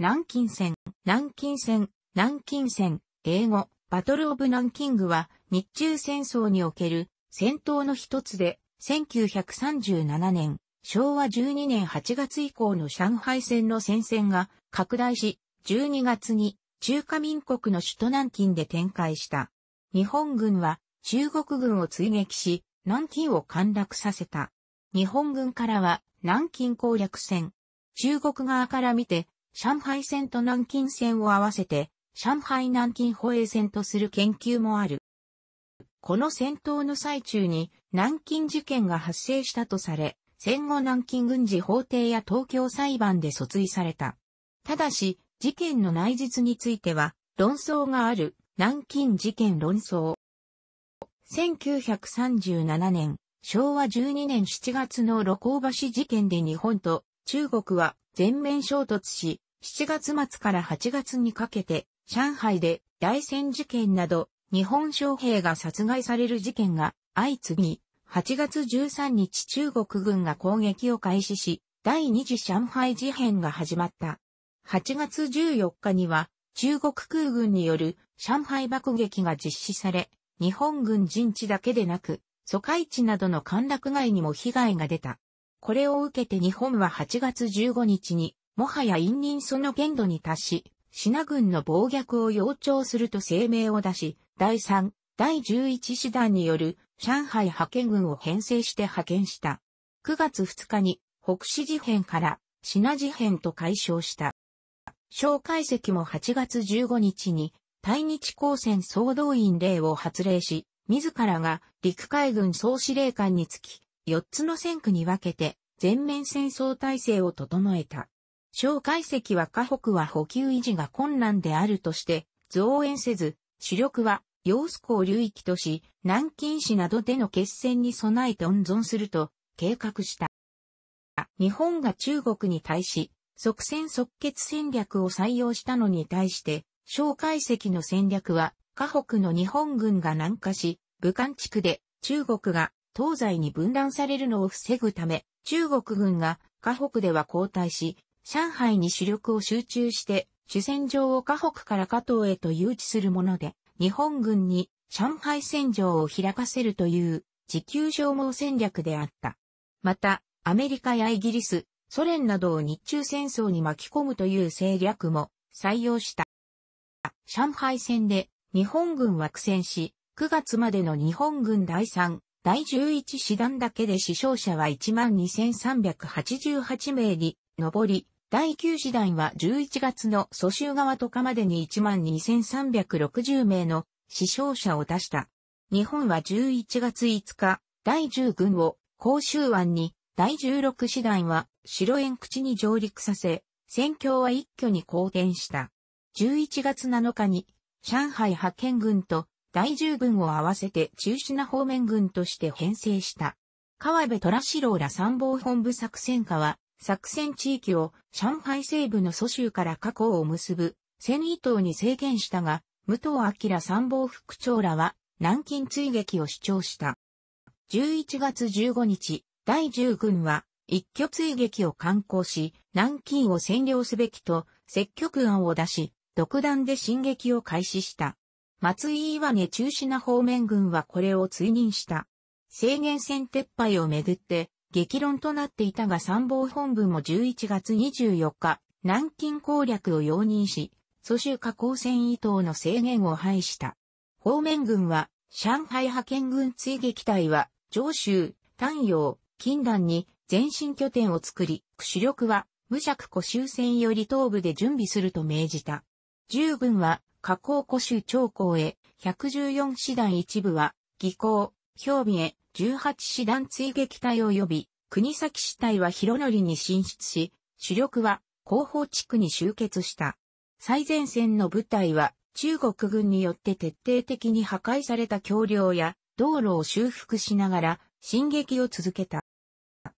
南京戦、南京戦、南京戦、英語、バトルオブ南京グは、日中戦争における戦闘の一つで、1937年、昭和12年8月以降の上海戦の戦線が拡大し、12月に中華民国の首都南京で展開した。日本軍は中国軍を追撃し、南京を陥落させた。日本軍からは南京攻略戦。中国側から見て上海線と南京線を合わせて、上海南京保衛線とする研究もある。この戦闘の最中に南京事件が発生したとされ、戦後南京軍事法廷や東京裁判で訴追された。ただし、事件の内実については、論争がある、南京事件論争。1937年、昭和12年7月の露光橋事件で日本と中国は全面衝突し、7月末から8月にかけて、上海で大戦事件など、日本将兵が殺害される事件が相次ぎ、8月13日中国軍が攻撃を開始し、第二次上海事変が始まった。8月14日には、中国空軍による上海爆撃が実施され、日本軍陣地だけでなく、疎開地などの歓楽街にも被害が出た。これを受けて日本は8月15日にもはや因人その限度に達し、品軍の暴虐を要聴すると声明を出し、第3、第11師団による上海派遣軍を編成して派遣した。9月2日に北市事変から品事変と解消した。蒋介石も8月15日に対日交戦総動員令を発令し、自らが陸海軍総司令官につき、4つの戦区に分けて全面戦争体制を整えた。蒋介石は河北は補給維持が困難であるとして、増援せず、主力は、揚子港流域とし、南京市などでの決戦に備えて温存すると、計画した。日本が中国に対し、即戦即決戦略を採用したのに対して、蒋介石の戦略は、河北の日本軍が南下し、武漢地区で中国が東西に分断されるのを防ぐため、中国軍が河北では後退し、上海に主力を集中して、主戦場を河北から河東へと誘致するもので、日本軍に上海戦場を開かせるという自給消耗戦略であった。また、アメリカやイギリス、ソ連などを日中戦争に巻き込むという戦略も採用した。上海戦で日本軍は苦戦し、9月までの日本軍第3、第11師団だけで死傷者は12,388名に上り、第9師団は11月の蘇州側とかまでに12,360名の死傷者を出した。日本は11月5日、第10軍を甲州湾に、第16師団は白円口に上陸させ、戦況は一挙に好転した。11月7日に、上海派遣軍と第10軍を合わせて中止な方面軍として編成した。川辺虎四郎ら参謀本部作戦下は、作戦地域を上海西部の蘇州から河口を結ぶ、戦意島に制限したが、武藤明参謀副長らは南京追撃を主張した。11月15日、第10軍は一挙追撃を敢行し、南京を占領すべきと積極案を出し、独断で進撃を開始した。松井岩根中止な方面軍はこれを追認した。制限線撤廃をめぐって、激論となっていたが参謀本部も11月24日、南京攻略を容認し、蘇州加工線移動の制限を廃した。方面軍は、上海派遣軍追撃隊は、上州、丹陽、近段に前進拠点を作り、主力は、無尺古州線より東部で準備すると命じた。従軍は、河口古州長江へ、114師団一部は、義行、兵備へ、18師団追撃隊及び、国崎師隊は広則に進出し、主力は後方地区に集結した。最前線の部隊は中国軍によって徹底的に破壊された橋梁や道路を修復しながら進撃を続けた。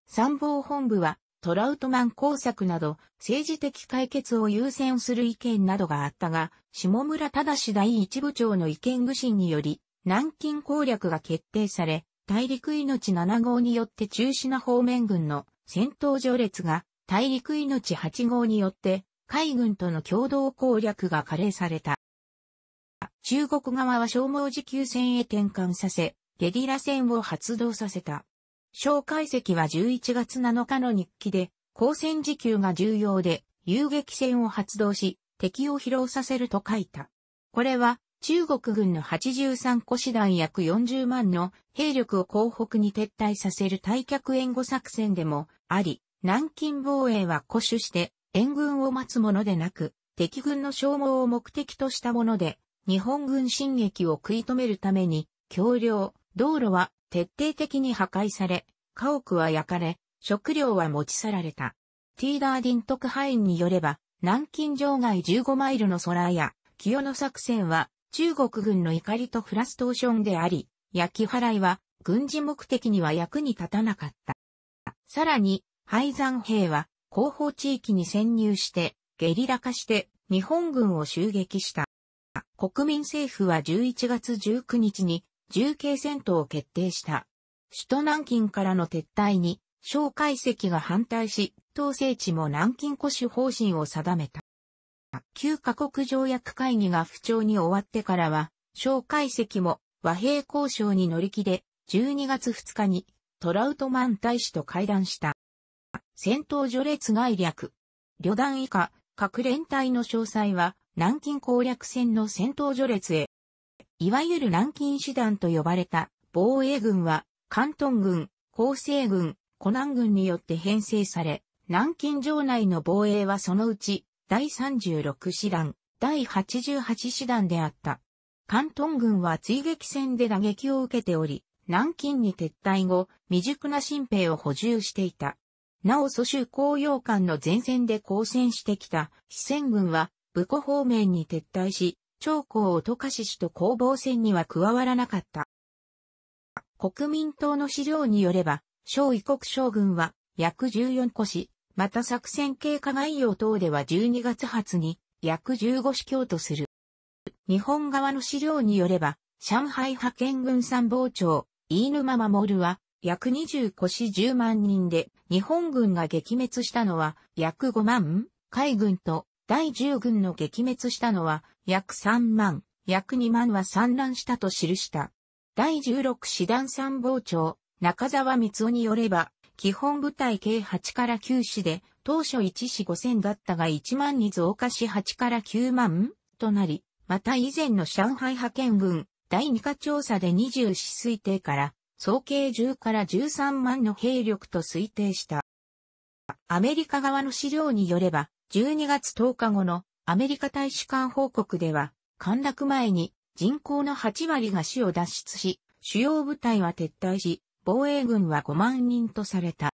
参謀本部はトラウトマン工作など政治的解決を優先する意見などがあったが、下村正第一部長の意見具信により南京攻略が決定され、大陸命7号によって中止な方面軍の戦闘序列が大陸命8号によって海軍との共同攻略が加齢された。中国側は消耗時給戦へ転換させ、ゲリラ戦を発動させた。蒋介石は11月7日の日記で、交戦時給が重要で、遊撃戦を発動し、敵を疲労させると書いた。これは、中国軍の83個師団約40万の兵力を広北に撤退させる退却援護作戦でもあり、南京防衛は固守して援軍を待つものでなく、敵軍の消耗を目的としたもので、日本軍進撃を食い止めるために、橋梁、道路は徹底的に破壊され、家屋は焼かれ、食料は持ち去られた。ティーダーディン特派員によれば、南京城外15マイルの空や、清野作戦は中国軍の怒りとフラストーションであり、焼き払いは軍事目的には役に立たなかった。さらに、廃山兵は後方地域に潜入してゲリラ化して日本軍を襲撃した。国民政府は11月19日に重慶戦闘を決定した。首都南京からの撤退に、蒋介石が反対し、統制地も南京古守方針を定めた。旧加国条約会議が不調に終わってからは、小解石も和平交渉に乗り気で、12月2日にトラウトマン大使と会談した。戦闘序列概略。旅団以下、各連隊の詳細は、南京攻略戦の戦闘序列へ。いわゆる南京師団と呼ばれた防衛軍は、関東軍、厚生軍、湖南軍によって編成され、南京城内の防衛はそのうち、第36師団、第88師団であった。関東軍は追撃戦で打撃を受けており、南京に撤退後、未熟な新兵を補充していた。なお蘇州公用館の前線で交戦してきた四川軍は、武庫方面に撤退し、長江を渡し氏と攻防戦には加わらなかった。国民党の資料によれば、小異国将軍は約14個市、また作戦経過概要等では12月初に約15司教とする。日本側の資料によれば、上海派遣軍参謀長、飯沼守は、約25市10万人で、日本軍が撃滅したのは、約5万、海軍と、第10軍の撃滅したのは、約3万、約2万は散乱したと記した。第16師団参謀長、中沢光雄によれば、基本部隊計8から9市で、当初1市5000だったが1万に増加し8から9万となり、また以前の上海派遣軍第2課調査で20市推定から総計10から13万の兵力と推定した。アメリカ側の資料によれば、12月10日後のアメリカ大使館報告では、陥落前に人口の8割が市を脱出し、主要部隊は撤退し、防衛軍は5万人とされた。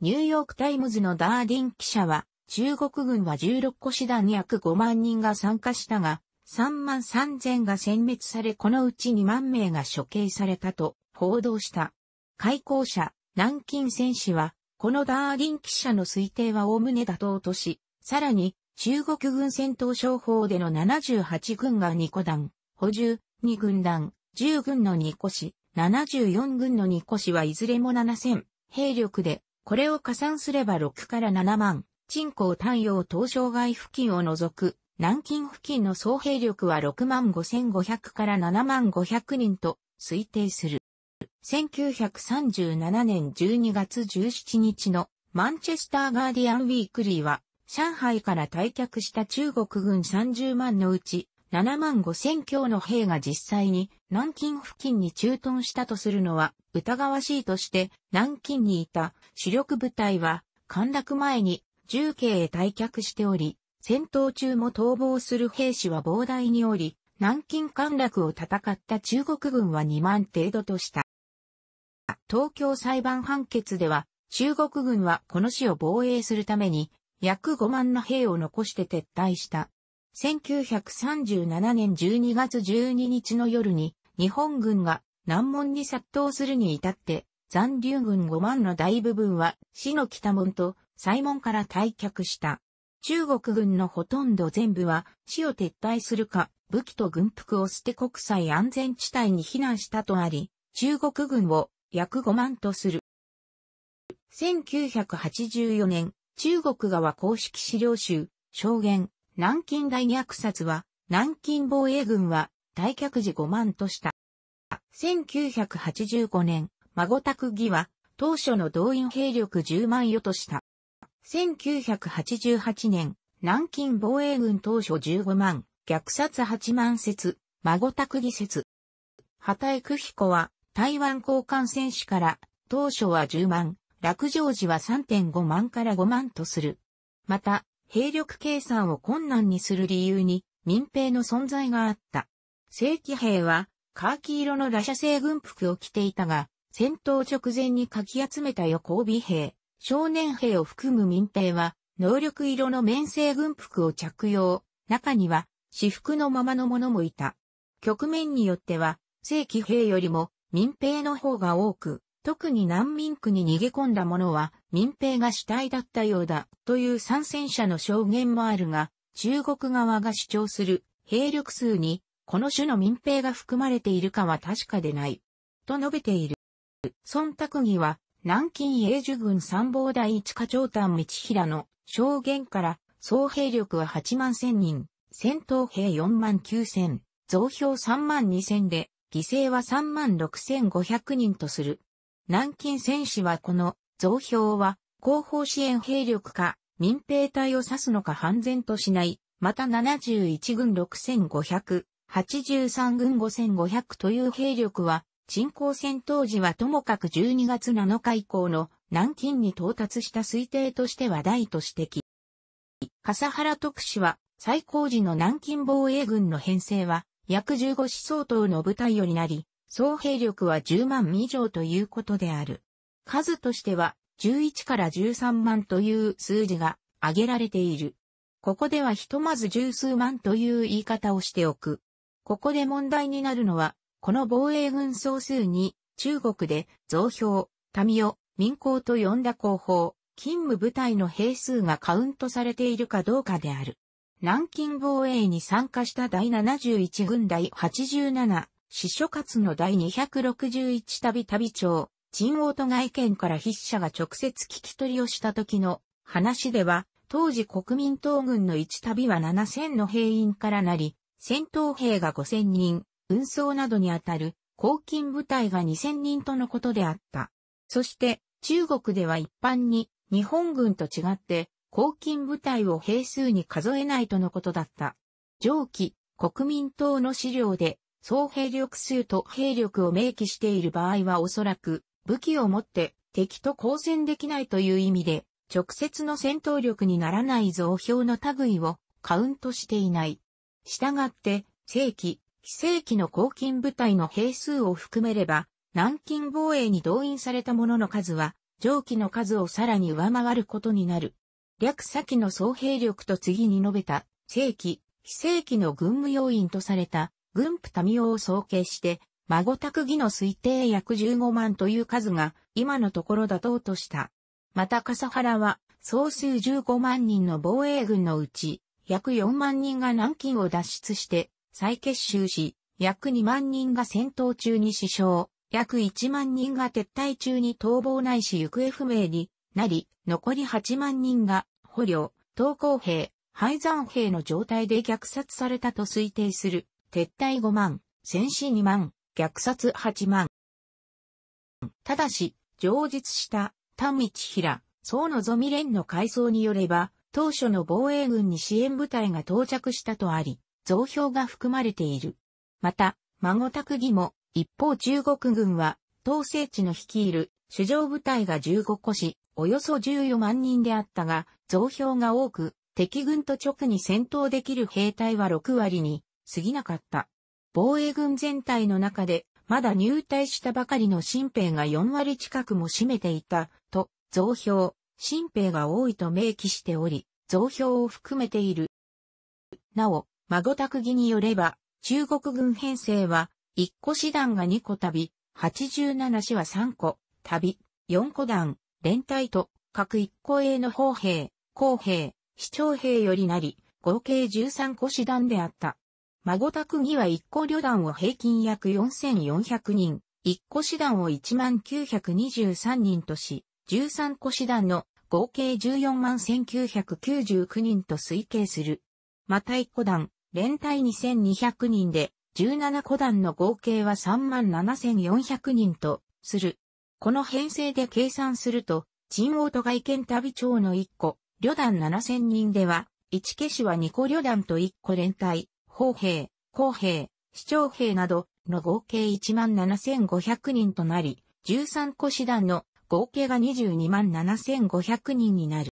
ニューヨークタイムズのダーディン記者は、中国軍は16個師団約5万人が参加したが、3万3000が殲滅されこのうち2万名が処刑されたと報道した。開校者、南京戦士は、このダーディン記者の推定は概ね妥当とし、さらに、中国軍戦闘商法での78軍が2個団、補充、2軍団、10軍の2個師、74軍の2個子はいずれも7000兵力で、これを加算すれば6から7万、鎮江太陽東障害付近を除く、南京付近の総兵力は6万5500から7万500人と推定する。1937年12月17日のマンチェスターガーディアンウィークリーは、上海から退却した中国軍30万のうち7万5千強の兵が実際に南京付近に駐屯したとするのは疑わしいとして南京にいた主力部隊は陥落前に重慶へ退却しており、戦闘中も逃亡する兵士は膨大におり、南京陥落を戦った中国軍は2万程度とした。東京裁判判決では、中国軍はこの市を防衛するために、約5万の兵を残して撤退した。1937年12月12日の夜に日本軍が南門に殺到するに至って残留軍5万の大部分は死の北門と西門から退却した。中国軍のほとんど全部は死を撤退するか武器と軍服を捨て国際安全地帯に避難したとあり、中国軍を約5万とする。1984年、中国側公式資料集、証言、南京大虐殺は、南京防衛軍は、退却時5万とした。1985年、孫拓義は、当初の動員兵力10万余とした。1988年、南京防衛軍当初15万、虐殺8万説、孫拓義説。畑井久彦は、台湾交換戦士から、当初は10万、落城時は3.5万から5万とする。また、兵力計算を困難にする理由に民兵の存在があった。正規兵は、カーキ色の羅射製軍服を着ていたが、戦闘直前にかき集めた予行備兵、少年兵を含む民兵は、能力色の面製軍服を着用、中には、私服のままの者もいた。局面によっては、正規兵よりも民兵の方が多く、特に難民区に逃げ込んだ者は民兵が主体だったようだという参戦者の証言もあるが、中国側が主張する兵力数にこの種の民兵が含まれているかは確かでない。と述べている。孫拓義は南京英樹軍参謀第一課長官道平の証言から総兵力は8万1000人、戦闘兵4万9000、増票3万2000で、犠牲は3万6500人とする。南京戦士はこの、増票は、後方支援兵力か、民兵隊を指すのか判然としない、また71軍6500、83軍5500という兵力は、鎮攻戦当時はともかく12月7日以降の南京に到達した推定として話題と指摘。笠原特使は、最高時の南京防衛軍の編成は、約15師相当の部隊よりなり、総兵力は10万以上ということである。数としては11から13万という数字が挙げられている。ここではひとまず十数万という言い方をしておく。ここで問題になるのは、この防衛軍総数に、中国で、増票、民を、民工と呼んだ後方、勤務部隊の兵数がカウントされているかどうかである。南京防衛に参加した第71軍第87司書活の第261旅旅長、陳王都外見から筆者が直接聞き取りをした時の話では、当時国民党軍の一旅は7000の兵員からなり、戦闘兵が5000人、運送などにあたる、抗金部隊が2000人とのことであった。そして、中国では一般に、日本軍と違って、抗金部隊を兵数に数えないとのことだった。上記、国民党の資料で、総兵力数と兵力を明記している場合はおそらく武器を持って敵と交戦できないという意味で直接の戦闘力にならない増票の類をカウントしていない。したがって正規、非正規の抗菌部隊の兵数を含めれば南京防衛に動員された者の数は上記の数をさらに上回ることになる。略先の総兵力と次に述べた正規、非正規の軍務要員とされた軍府民王を総計して、孫宅義の推定約15万という数が、今のところ妥当とした。また笠原は、総数15万人の防衛軍のうち、約4万人が南京を脱出して、再結集し、約2万人が戦闘中に死傷、約1万人が撤退中に逃亡ないし行方不明になり、残り8万人が捕虜、投降兵、廃山兵の状態で虐殺されたと推定する撤退5万、戦死2万、虐殺8万。ただし、上述した田道平、総のぞみ連の回想によれば、当初の防衛軍に支援部隊が到着したとあり、増票が含まれている。また、孫拓義も、一方中国軍は、統制地の率いる主上部隊が15個し、およそ14万人であったが、増票が多く、敵軍と直に戦闘できる兵隊は6割に過ぎなかった。防衛軍全体の中で、まだ入隊したばかりの新兵が4割近くも占めていた、と、増票、新兵が多いと明記しており、増票を含めている。なお、孫卓義によれば、中国軍編成は、1個師団が2個旅、87師は3個、旅、4個団、連隊と、各1個営の砲兵、工兵、市長兵よりなり、合計13個師団であった。孫卓義は一個旅団を平均約4400人、一個師団を1923人とし、13個師団の合計14万1999人と推計する。また一個団、連帯2200人で、17個団の合計は3万7400人とする。この編成で計算すると、陳王都外見旅長の1個、旅団7000人では、1家氏は2個旅団と1個連帯、砲兵、工兵、市長兵などの合計17,500人となり、13個師団の合計が227,500人になる。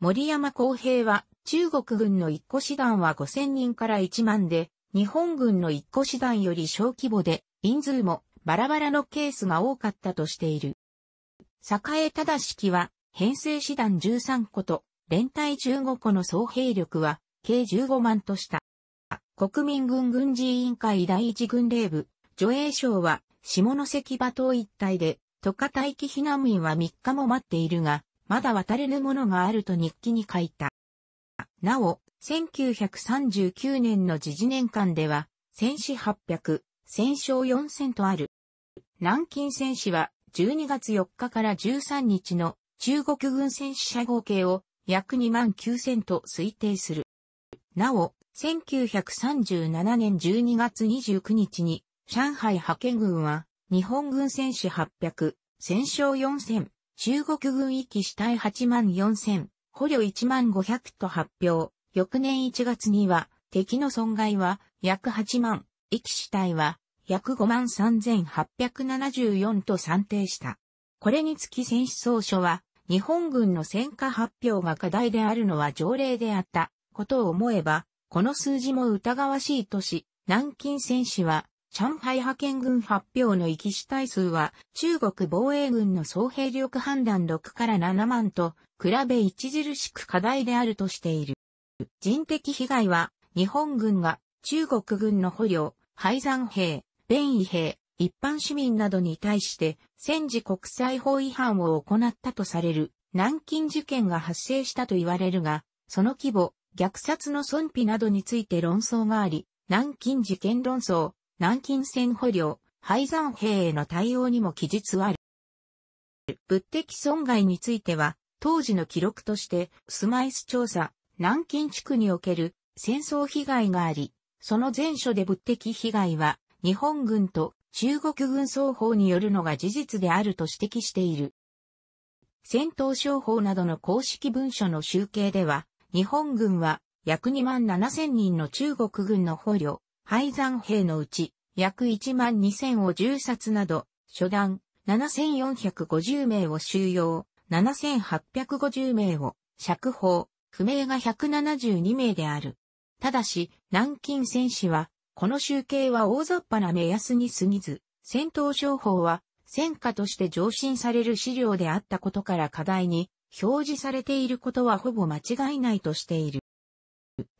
森山公平は、中国軍の1個師団は5000人から1万で、日本軍の1個師団より小規模で、人数もバラバラのケースが多かったとしている。栄正式は、編成師団13個と、連隊15個の総兵力は、計15万とした。国民軍軍事委員会第一軍令部、助英省は、下関馬島一帯で、渡河待機避難民は3日も待っているが、まだ渡れぬものがあると日記に書いた。なお、1939年の時事年間では、戦死800、戦勝4000とある。南京戦死は、12月4日から13日の中国軍戦死者合計を約2万9000と推定する。なお、1937年12月29日に、上海派遣軍は、日本軍戦士800、戦勝4000、中国軍域死体8万4000、捕虜1万500と発表。翌年1月には、敵の損害は約8万、域死体は約5万3874と算定した。これにつき戦死総書は、日本軍の戦火発表が課題であるのは条例であったことを思えば、この数字も疑わしいとし、南京戦士は、上海派遣軍発表の行き死体数は、中国防衛軍の総兵力判断6から7万と、比べ著しく課題であるとしている。人的被害は、日本軍が中国軍の捕虜、廃山兵、便衣兵、一般市民などに対して戦時国際法違反を行ったとされる南京事件が発生したと言われるが、その規模、虐殺の損否などについて論争があり、南京事件論争、南京戦捕虜、廃山兵への対応にも記述ある。物的損害については、当時の記録として、スマイス調査、南京地区における戦争被害があり、その前書で物的被害は、日本軍と中国軍双方によるのが事実であると指摘している。戦闘商法などの公式文書の集計では、日本軍は約2万7千人の中国軍の捕虜、廃山兵のうち約1万2千を銃殺など、初段7450名を収容、7850名を釈放、不明が172名である。ただし、南京戦士は、この集計は大雑把な目安に過ぎず、戦闘商法は戦果として上申される資料であったことから課題に表示されていることはほぼ間違いないとしている。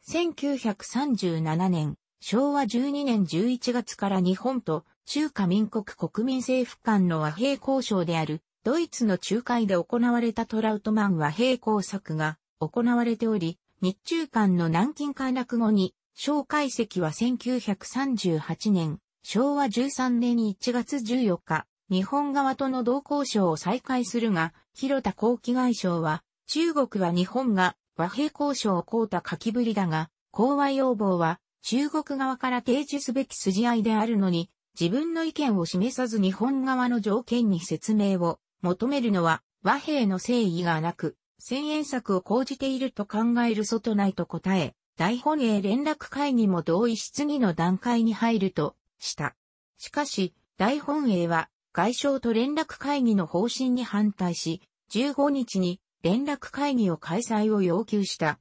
1937年、昭和12年11月から日本と中華民国国民政府間の和平交渉であるドイツの仲介で行われたトラウトマン和平工作が行われており、日中間の南京陥落後に、蒋介石は1938年、昭和13年1月14日、日本側との同交渉を再開するが、広田後期外相は、中国は日本が和平交渉をこうた書きぶりだが、講和要望は中国側から提示すべき筋合いであるのに、自分の意見を示さず日本側の条件に説明を求めるのは和平の誠意がなく、千円策を講じていると考える外ないと答え、大本営連絡会議も同意し次の段階に入るとした。しかし、大本営は外相と連絡会議の方針に反対し、15日に連絡会議を開催を要求した。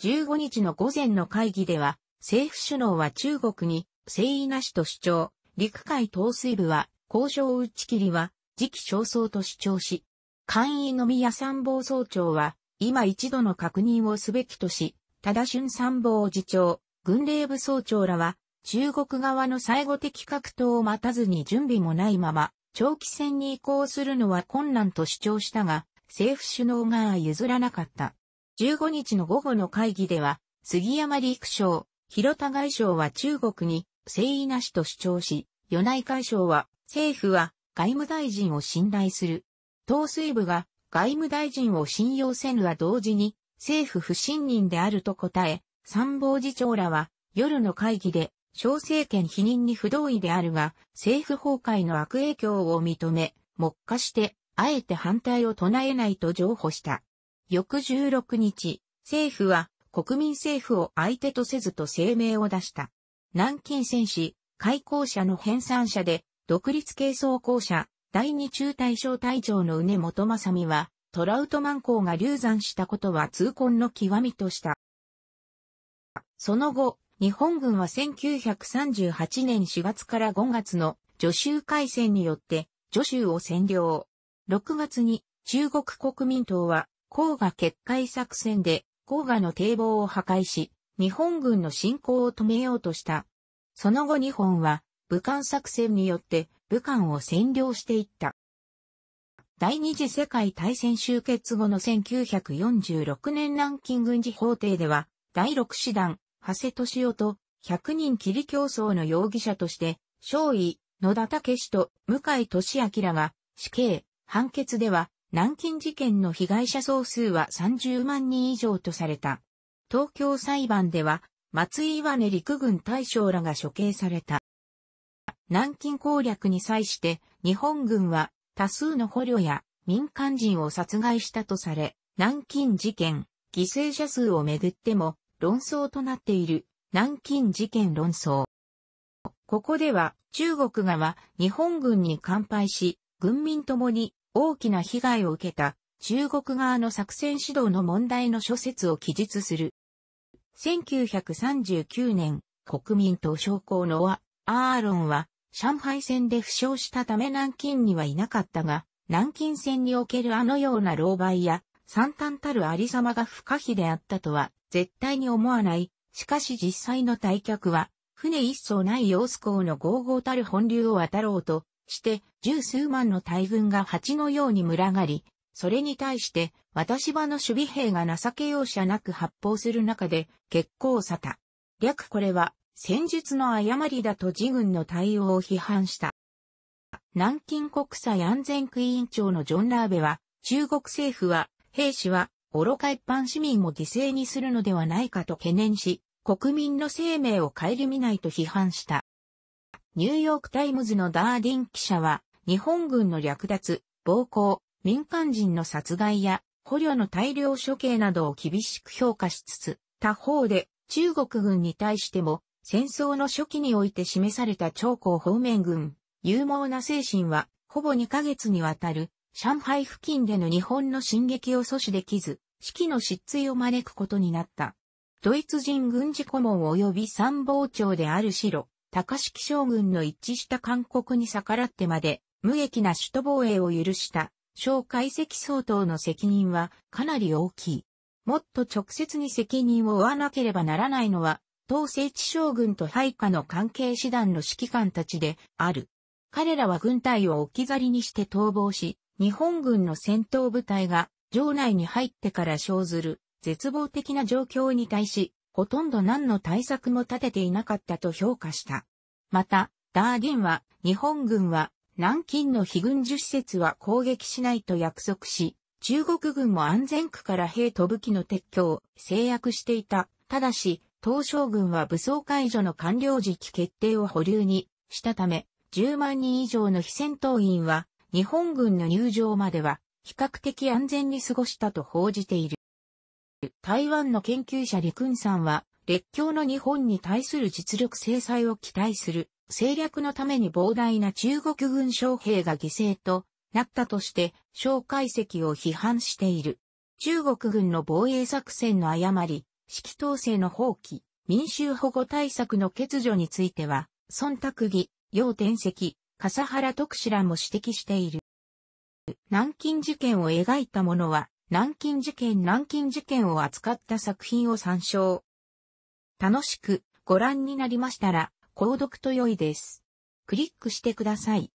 15日の午前の会議では、政府首脳は中国に誠意なしと主張、陸海統帥部は交渉打ち切りは時期尚早と主張し、官員の宮参謀総長は今一度の確認をすべきとし、ただ春参謀次長、軍令部総長らは中国側の最後的格闘を待たずに準備もないまま長期戦に移行するのは困難と主張したが、政府首脳が譲らなかった。15日の午後の会議では、杉山陸将、広田外相は中国に誠意なしと主張し、与内外相は、政府は外務大臣を信頼する。統帥部が外務大臣を信用せぬは同時に、政府不信任であると答え、参謀次長らは、夜の会議で小政権否認に不同意であるが、政府崩壊の悪影響を認め、目下して、あえて反対を唱えないと譲歩した。翌16日、政府は国民政府を相手とせずと声明を出した。南京戦士、開校者の編纂者で、独立系装校者、第二中大将隊長の根元正美は、トラウトマン校が流産したことは痛恨の極みとした。その後、日本軍は1938年4月から5月の徐州海戦によって徐州を占領。6月に中国国民党は黄河決壊作戦で黄河の堤防を破壊し、日本軍の侵攻を止めようとした。その後日本は武漢作戦によって武漢を占領していった。第二次世界大戦終結後の1946年南京軍事法廷では、第六師団、長谷俊夫と、100人切り競争の容疑者として、少尉、野田武史と向井敏明が死刑、判決では、南京事件の被害者総数は30万人以上とされた。東京裁判では、松井岩根陸軍大将らが処刑された。南京攻略に際して、日本軍は多数の捕虜や民間人を殺害したとされ、南京事件、犠牲者数をめぐっても、論争となっている南京事件論争。ここでは中国側日本軍に乾杯し、軍民ともに大きな被害を受けた中国側の作戦指導の問題の諸説を記述する。1939年、国民党将校のアーロンは、上海戦で負傷したため南京にはいなかったが、南京戦におけるあのような狼狽や惨憺たるありさまが不可避であったとは絶対に思わない。しかし実際の退却は、船一艘ない洋子港の豪豪たる本流を渡ろうとして、十数万の大軍が蜂のように群がり、それに対して、渡し場の守備兵が情け容赦なく発砲する中で、結構沙汰。略これは、戦術の誤りだと自軍の対応を批判した。南京国際安全区委員長のジョン・ラーベは、中国政府は、兵士は愚か一般市民も犠牲にするのではないかと懸念し、国民の生命を顧みないと批判した。ニューヨークタイムズのダーディン記者は、日本軍の略奪、暴行、民間人の殺害や、捕虜の大量処刑などを厳しく評価しつつ、他方で中国軍に対しても、戦争の初期において示された長江方面軍、勇猛な精神は、ほぼ2ヶ月にわたる上海付近での日本の進撃を阻止できず、指揮の失墜を招くことになった。ドイツ人軍事顧問及び参謀長である白、高式将軍の一致した勧告に逆らってまで、無益な首都防衛を許した、小解析相当の責任はかなり大きい。もっと直接に責任を負わなければならないのは、当政地将軍と配下の関係師団の指揮官たちである。彼らは軍隊を置き去りにして逃亡し、日本軍の戦闘部隊が城内に入ってから生ずる絶望的な状況に対し、ほとんど何の対策も立てていなかったと評価した。また、ダーディンは、日本軍は、南京の非軍需施設は攻撃しないと約束し、中国軍も安全区から兵と武器の撤去を制約していた。ただし、東昇軍は武装解除の完了時期決定を保留にしたため、10万人以上の非戦闘員は日本軍の入場までは比較的安全に過ごしたと報じている。台湾の研究者君さんは、列強の日本に対する実力制裁を期待する政略のために膨大な中国軍将兵が犠牲となったとして、小介析を批判している。中国軍の防衛作戦の誤り、指揮統制の放棄、民衆保護対策の欠如については、忖度義、要転籍、笠原徳志らも指摘している。南京事件を描いたものは、南京事件南京事件を扱った作品を参照。楽しくご覧になりましたら、購読と良いです。クリックしてください。